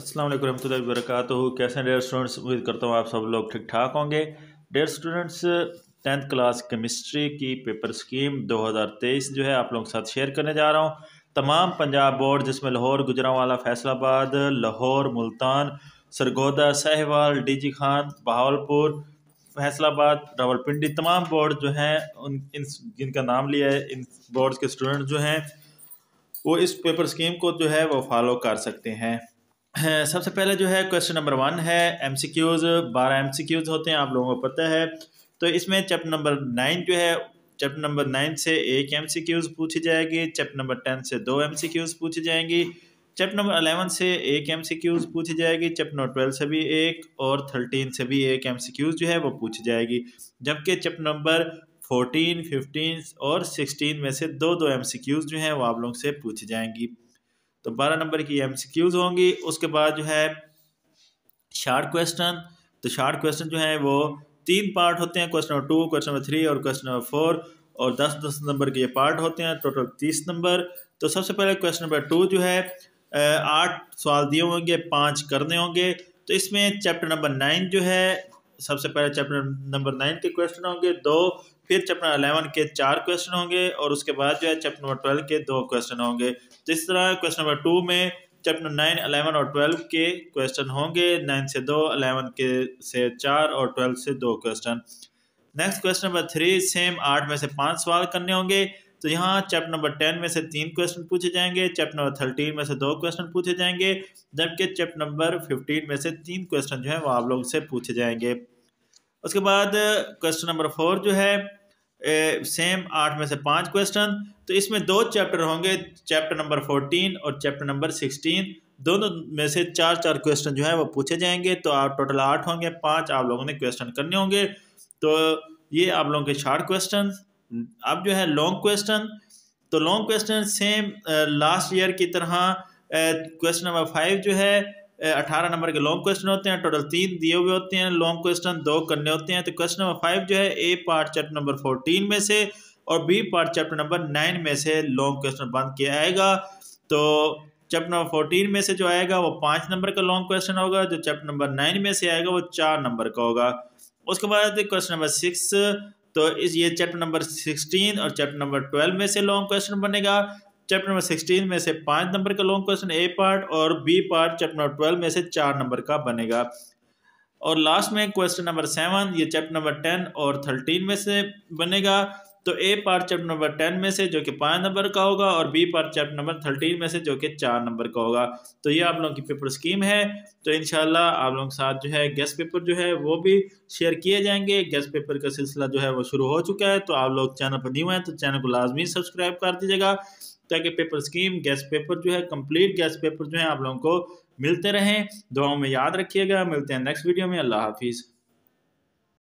अस्सलाम वालेकुम रहमतुल्लाहि व कैसे हैं डेयर स्टूडेंट्स उम्मीद करता हूँ आप सब लोग ठीक ठाक होंगे dear students tenth class chemistry की पेपर स्कीम 2023 जो है आप लोगों के साथ शेयर करने जा रहा हूँ तमाम पंजाब बोर्ड जिसमें लाहौर गुजरावाला फैसलाबाद लाहौर मुल्तान सरगोदा सहवाल जी खान बहावलपुर फैसलाबाद रावलपिंडी तमाम बोर्ड जो हैं उन इन जिनका नाम लिया है इन बोर्ड के स्टूडेंट जो हैं वो इस पेपर स्कीम को जो है वो फॉलो कर सकते हैं सबसे पहले जो है क्वेश्चन नंबर वन है एम सी क्यूज़ बारह एम सी क्यूज़ होते हैं आप लोगों को पता है तो इसमें चैप्टर नंबर नाइन जो है चैप्टर नंबर नाइन से एक एम सी क्यूज़ पूछी जाएगी चैप्टर नंबर टेन से दो एम सी क्यूज़ पूछी जाएंगी चैप्टर नंबर अलेवन से एक एम सी क्यूज़ पूछी जाएगी चैप्टर नंबर ट्वेल्व से भी एक और थर्टीन से भी एक एम सी क्यूज़ जो है वो पूछी जाएगी जबकि चैप्टर नंबर फोर्टीन फिफ्टीन और सिक्सटीन में से दो दो एम सी क्यूज़ जो हैं वो आप लोग से पूछी जाएंगी तो बारह नंबर की एम सी क्यूज़ होंगी उसके बाद जो है शार्ट क्वेश्चन तो शार्ट क्वेश्चन जो है वो तीन पार्ट होते हैं question number two question number three और क्वेश्चन नंबर फोर और दस दस नंबर के ये पार्ट होते हैं टोटल तीस नंबर तो सबसे पहले क्वेश्चन नंबर टू जो है आठ सवाल दिए होंगे पाँच करने होंगे तो इसमें चैप्टर नंबर नाइन जो है सबसे पहले चैप्टर नंबर नाइन के क्वेश्चन होंगे दो फिर चैप्टर अलेवन के चार क्वेश्चन होंगे और उसके बाद जो है चैप्टर नंबर ट्वेल्व के दो क्वेश्चन होंगे जिस तो तरह क्वेश्चन नंबर टू में चैप्टर नाइन अलेवन और ट्वेल्व के क्वेश्चन होंगे नाइन से दो अलेवन के से चार और ट्वेल्व से दो question next question number three same आठ में से पाँच सवाल करने होंगे तो यहाँ चैप्टर नंबर टेन में से तीन क्वेश्चन पूछे जाएंगे चैप्टर नंबर थर्टीन में से दो क्वेश्चन पूछे जाएंगे जबकि चैप्टर नंबर फिफ्टीन में से तीन क्वेश्चन जो है वो आप लोग से पूछे जाएंगे उसके बाद क्वेश्चन नंबर फोर जो है ए, सेम आठ में से पाँच क्वेश्चन तो इसमें दो चैप्टर होंगे चैप्टर नंबर फोर्टीन और चैप्टर नंबर सिक्सटीन दोनों में से चार चार क्वेश्चन जो है वो पूछे जाएंगे तो आप टोटल आठ होंगे पाँच आप लोगों ने क्वेश्चन करने होंगे तो ये आप लोगों के शार्ट क्वेश्चन अब जो है लॉन्ग क्वेश्चन तो long question same last year की तरह क्वेश्चन नंबर फाइव जो है uh, अठारह नंबर के लॉन्ग क्वेश्चन होते हैं टोटल तीन दिए हुए होते हैं लॉन्ग क्वेश्चन दो करने होते हैं तो क्वेश्चन नंबर फाइव जो है A part chapter number fourteen में से और B part chapter number nine में से लॉन्ग क्वेश्चन बंद किया जाएगा तो चैप्टर नंबर फोर्टीन में से जो आएगा वो पाँच नंबर का लॉन्ग क्वेश्चन होगा जो चैप्टर नंबर नाइन में से आएगा वो चार नंबर का होगा उसके बाद क्वेश्चन नंबर सिक्स तो इस ये चैप्टर नंबर सिक्सटीन और चैप्टर नंबर ट्वेल्व में से लॉन्ग क्वेश्चन बनेगा चैप्टर नंबर सिक्सटीन में से पाँच नंबर का लॉन्ग क्वेश्चन ए पार्ट और B part chapter number twelve में से चार नंबर का बनेगा और लास्ट में क्वेश्चन नंबर सेवन ये चैप्टर नंबर टेन और थर्टीन में से बनेगा तो A part chapter number ten में से जो कि पाँच नंबर का होगा और B part chapter number thirteen में से जो कि चार नंबर का होगा तो ये आप लोगों की पेपर स्कीम है तो इन आप लोगों के साथ जो है गेस्ट पेपर जो है वो भी शेयर किए जाएंगे गेस्ट पेपर का सिलसिला जो है वो शुरू हो चुका है तो आप लोग चैनल पर हुए हैं तो चैनल को लाजमी सब्सक्राइब कर दीजिएगा ताकि पेपर स्कीम गैस पेपर जो है कम्प्लीट गैस पेपर जो है आप लोगों को मिलते रहें दुआओं में याद रखिएगा मिलते हैं नेक्स्ट वीडियो में अल्लाह हाफिज़